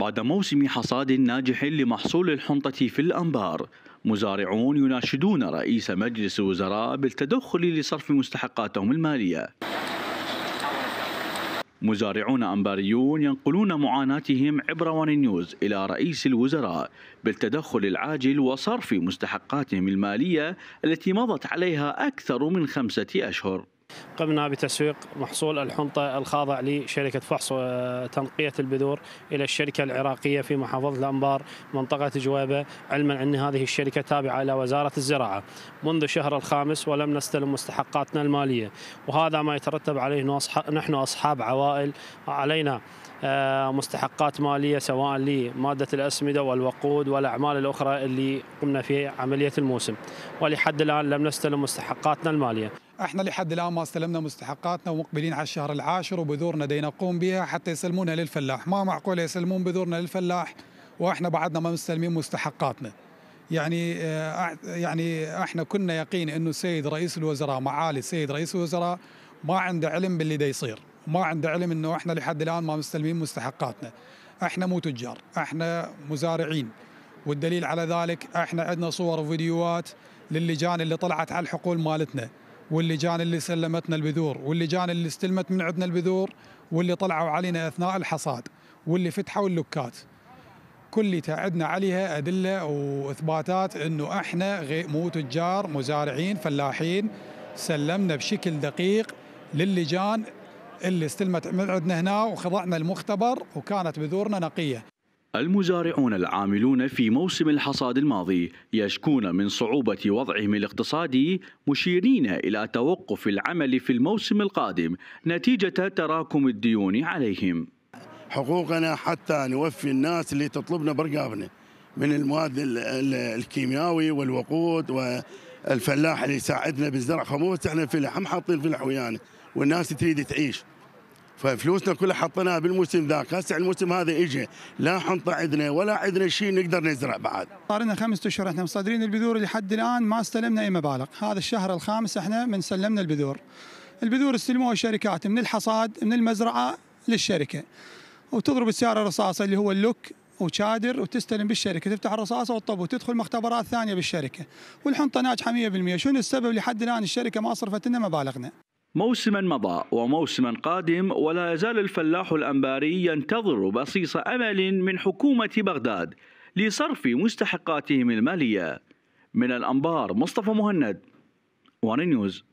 بعد موسم حصاد ناجح لمحصول الحنطة في الأنبار مزارعون يناشدون رئيس مجلس الوزراء بالتدخل لصرف مستحقاتهم المالية مزارعون أنباريون ينقلون معاناتهم عبر وان نيوز إلى رئيس الوزراء بالتدخل العاجل وصرف مستحقاتهم المالية التي مضت عليها أكثر من خمسة أشهر قمنا بتسويق محصول الحنطة الخاضع لشركة فحص وتنقية آه، البذور إلى الشركة العراقية في محافظة الأنبار منطقة جويبة علما أن هذه الشركة تابعة إلى وزارة الزراعة منذ شهر الخامس ولم نستلم مستحقاتنا المالية وهذا ما يترتب عليه نحن أصحاب عوائل علينا آه، مستحقات مالية سواء لمادة الأسمدة والوقود والأعمال الأخرى اللي قمنا في عملية الموسم ولحد الآن لم نستلم مستحقاتنا المالية احنا لحد الان ما استلمنا مستحقاتنا ومقبلين على الشهر العاشر وبذورنا دي نقوم بها حتى يسلمونها للفلاح ما معقول يسلمون بذورنا للفلاح واحنا بعدنا ما مستلمين مستحقاتنا يعني آه، يعني احنا كنا يقين انه السيد رئيس الوزراء معالي السيد رئيس الوزراء ما عنده علم باللي دا يصير ما عنده علم انه احنا لحد الان ما مستلمين مستحقاتنا احنا مو تجار احنا مزارعين والدليل على ذلك احنا عندنا صور وفيديوهات للجان اللي طلعت على الحقول مالتنا واللجان اللي سلمتنا البذور واللجان اللي استلمت من عندنا البذور واللي طلعوا علينا أثناء الحصاد واللي فتحوا اللوكات كل عندنا عليها أدلة وإثباتات أنه إحنا مو تجار مزارعين فلاحين سلمنا بشكل دقيق للجان اللي استلمت من عندنا هنا وخضعنا المختبر وكانت بذورنا نقيه المزارعون العاملون في موسم الحصاد الماضي يشكون من صعوبة وضعهم الاقتصادي مشيرين إلى توقف العمل في الموسم القادم نتيجة تراكم الديون عليهم حقوقنا حتى نوفي الناس اللي تطلبنا برقابنا من المواد الكيماوي والوقود والفلاح اللي يساعدنا بالزرع خموس احنا في لحم حاطين في ويانا والناس تريد تعيش ففلوسنا كلها حطيناها بالموسم ذاك هسه يعني الموسم هذا اجى لا حنطه عندنا ولا عندنا شيء نقدر نزرع بعد صار لنا خمسة اشهر احنا مصدرين البذور لحد الان ما استلمنا اي مبالغ هذا الشهر الخامس احنا من سلمنا البذور البذور استلموها الشركات من الحصاد من المزرعه للشركه وتضرب السياره الرصاصه اللي هو اللوك وشادر وتستلم بالشركه تفتح الرصاصه وتطب وتدخل مختبرات ثانيه بالشركه والحنطه ناجحه 100% شنو السبب لحد الان الشركه ما صرفت لنا مبالغنا موسما مضى وموسما قادم ولا يزال الفلاح الأنباري ينتظر بصيص أمل من حكومة بغداد لصرف مستحقاتهم المالية من الأنبار مصطفى مهند وان نيوز